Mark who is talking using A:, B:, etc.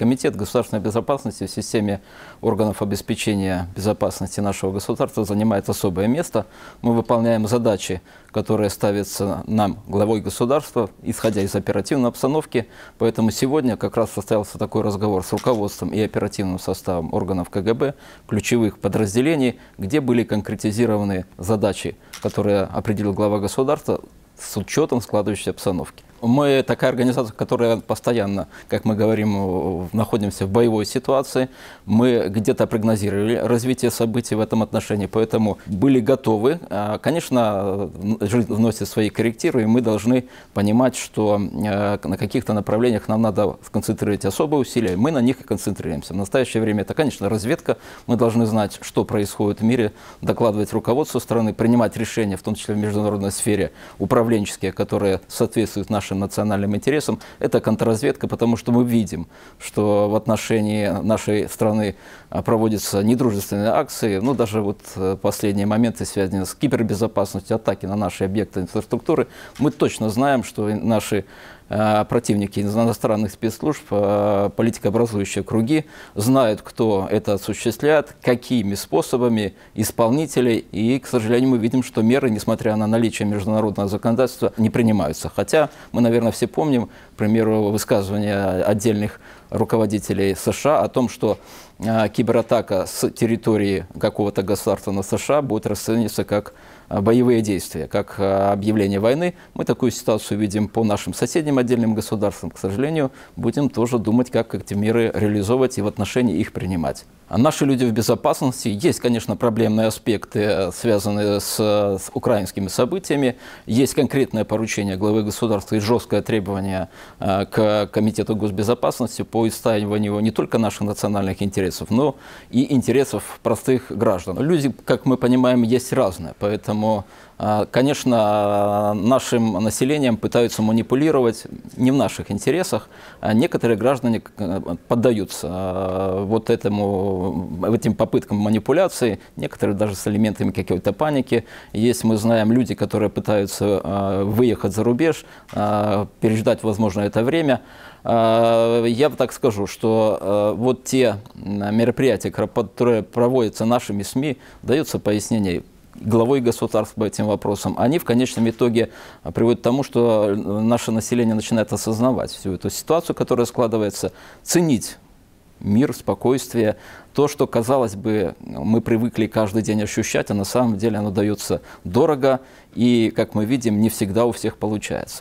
A: Комитет государственной безопасности в системе органов обеспечения безопасности нашего государства занимает особое место. Мы выполняем задачи, которые ставятся нам, главой государства, исходя из оперативной обстановки. Поэтому сегодня как раз состоялся такой разговор с руководством и оперативным составом органов КГБ, ключевых подразделений, где были конкретизированы задачи, которые определил глава государства с учетом складывающейся обстановки мы такая организация, которая постоянно, как мы говорим, э, находимся в боевой ситуации. Мы где-то прогнозировали развитие событий в этом отношении, поэтому были готовы. А, конечно, э, жизнь вносит свои коррективы, и мы должны понимать, что э, на каких-то направлениях нам надо сконцентрировать особые усилия. Мы на них и концентрируемся. В настоящее время это, конечно, разведка. Мы должны знать, что происходит в мире, докладывать руководству страны, принимать решения, в том числе в международной сфере, управленческие, которые соответствуют нашим нашим национальным интересам, это контрразведка, потому что мы видим, что в отношении нашей страны а, проводятся недружественные акции, ну даже вот э, последние моменты, связанные с кибербезопасностью, атаки на наши объекты инфраструктуры, мы точно знаем, что наши э, противники иностранных спецслужб, э, политикообразующие круги, знают, кто это осуществляет, какими способами исполнители, И, к сожалению, мы видим, что меры, несмотря на наличие международного законодательства, не принимаются. Хотя мы наверное, все помним, к примеру, высказывания отдельных руководителей США о том, что а, кибератака с территории какого-то государства на США будет расцениваться как Э, боевые действия, как э, объявление войны. Мы такую ситуацию видим по нашим соседним отдельным государствам. К сожалению, будем тоже думать, как эти меры реализовывать и в отношении их принимать. А наши люди в безопасности. Есть, конечно, проблемные аспекты, э, связанные с, с украинскими событиями. Есть конкретное поручение главы государства и жесткое требование к Комитету госбезопасности по истаиванию не только наших национальных интересов, но и интересов простых граждан. Люди, как мы понимаем, есть разные, поэтому Поэтому, а, конечно, нашим населением пытаются манипулировать не в наших интересах. А некоторые граждане э, поддаются а, вот этому, этим попыткам манипуляции, некоторые даже с элементами какой-то паники. Есть, мы знаем, люди, которые пытаются выехать за рубеж, переждать, возможно, это время. Я так скажу, что вот те мероприятия, которые проводятся нашими СМИ, даются пояснение главой государств по этим вопросам, они в конечном итоге а, приводят к тому, что э, наше население начинает осознавать всю эту ситуацию, которая складывается, ценить мир, спокойствие, то, что, казалось бы, мы привыкли каждый день ощущать, а на самом деле оно дается дорого, и, как мы видим, не всегда у всех получается.